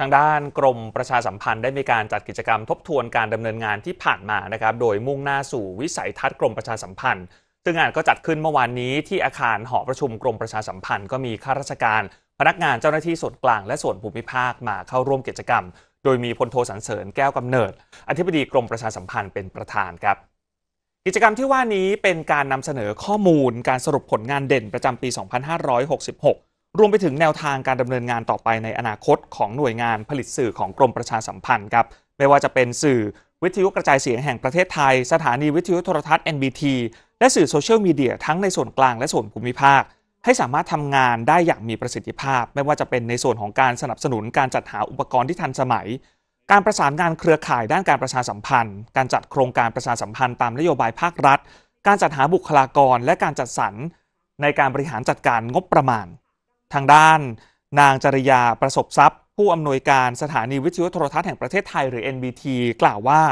ทางด้านกรมประชาสัมพันธ์ได้มีการจัดกิจกรรมทบทวนการดำเนินงานที่ผ่านมานะครับโดยมุ่งหน้าสู่วิสัยทัศน์กรมประชาสัมพันธ์ ซึ่งงานก็จัดขึ้นเมื่อวานนี้ที่อาคารหอประชุมกรมประชาสัมพันธ์ก็มีข้าราชการ พนักงานเจ้าหน้าที่ส่วนกลาง และส่วนภูมิภาคมาเข้าร่วมกิจกรรม โดยมีพลโทสรรเสริญแก้วกำเนิดอธิบดีกรมประชาสัมพันธ์เป็นประธานครับกิจกรรมที่ว่านี้เป็นการนำเสนอข้อมูลการสรุปผลงานเด่นประจำปี 2566รวมไปถึงแนวทางการดำเนินงานต่อไปในอนาคตของหน่วยงานผลิตสื่อของกรมประชาสัมพันธ์ครับไม่ว่าจะเป็นสื่อวิทยุกระจายเสียงแห่งประเทศไทย สถานีวิทยุโทรทัศน์ NBT และสื่อโซเชียลมีเดียทั้งในส่วนกลางและส่วนภูมิภาค ให้สามารถทำงานได้อย่างมีประสิทธิภาพ ไม่ว่าจะเป็นในส่วนของการสนับสนุนการจัดหาอุปกรณ์ที่ทันสมัย การประสานงานเครือข่ายด้านการประชาสัมพันธ์ การจัดโครงการประชาสัมพันธ์ ตามนโยบายภาครัฐ การจัดหาบุคลากร และการจัดสรรในการบริหารจัดการงบประมาณทางด้านนางจริยาประสบทรัพย์ ผู้อำนวยการสถานีวิทยุโทรทัศน์แห่งประเทศไทยหรือ NBT กล่าวว่า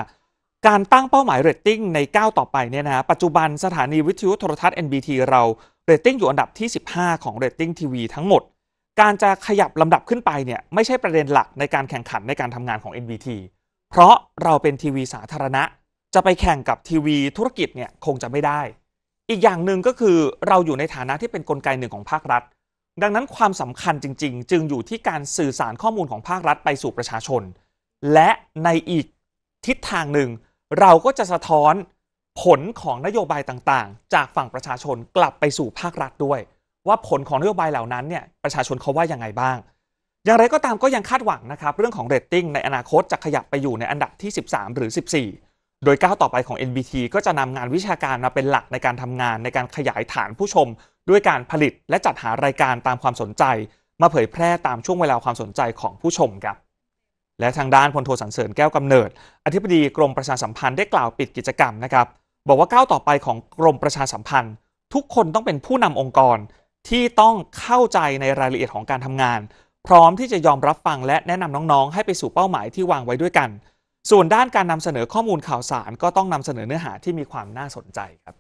การตั้งเป้าหมายเรตติ้งในก้าวต่อไปเนี่ยนะปัจจุบันสถานีวิทยุโทรทัศน์ NBT เราเรตติ้งอยู่อันดับที่ 15 ของเรตติ้งทีวีทั้งหมด การจะขยับลำดับขึ้นไปเนี่ยไม่ใช่ประเด็นหลักในการแข่งขันในการทำงานของ NBT เพราะเราเป็นทีวีสาธารณะ จะไปแข่งกับทีวี ธุรกิจเนี่ยคงจะไม่ได้ อีกอย่างหนึ่งก็คือเราอยู่ในฐานะที่เป็นนกลไกหนึ่งของภาครัฐดังนั้นความสำคัญจริงๆ จึงอยู่ที่การสื่อสารข้อมูลของภาครัฐไปสู่ประชาชน และในอีกทิศทางหนึ่ง เราก็จะสะท้อนผลของนโยบายต่างๆ จากฝั่งประชาชนกลับไปสู่ภาครัฐด้วย ว่าผลของนโยบายเหล่านั้นเนี่ยประชาชนเขาว่ายังไงบ้าง อย่างไรก็ตามก็ยังคาดหวังนะครับ เรื่องของเรตติ้งในอนาคตจะขยับไปอยู่ในอันดับที่ 13 หรือ 14 โดยก้าวต่อไปของ NBT ก็จะนำงานวิชาการมาเป็นหลักในการทำงานในการขยายฐานผู้ชมด้วยการผลิตและจัดหารายการตามความสนใจ มาเผยแพร่ตามช่วงเวลาความสนใจของผู้ชมครับ และทางด้านพลโทสันเสริญแก้วกำเนิดอธิบดีกรมประชาสัมพันธ์ได้กล่าวปิดกิจกรรมนะครับบอกว่าก้าวต่อไปของกรมประชาสัมพันธ์ ทุกคนต้องเป็นผู้นำองค์กรที่ต้องเข้าใจในรายละเอียดของการทำงาน พร้อมที่จะยอมรับฟังและแนะนำน้องๆ ให้ไปสู่เป้าหมายที่วางไว้ด้วยกัน ส่วนด้านการนำเสนอข้อมูลข่าวสารก็ต้องนำเสนอเนื้อหาที่มีความน่าสนใจครับ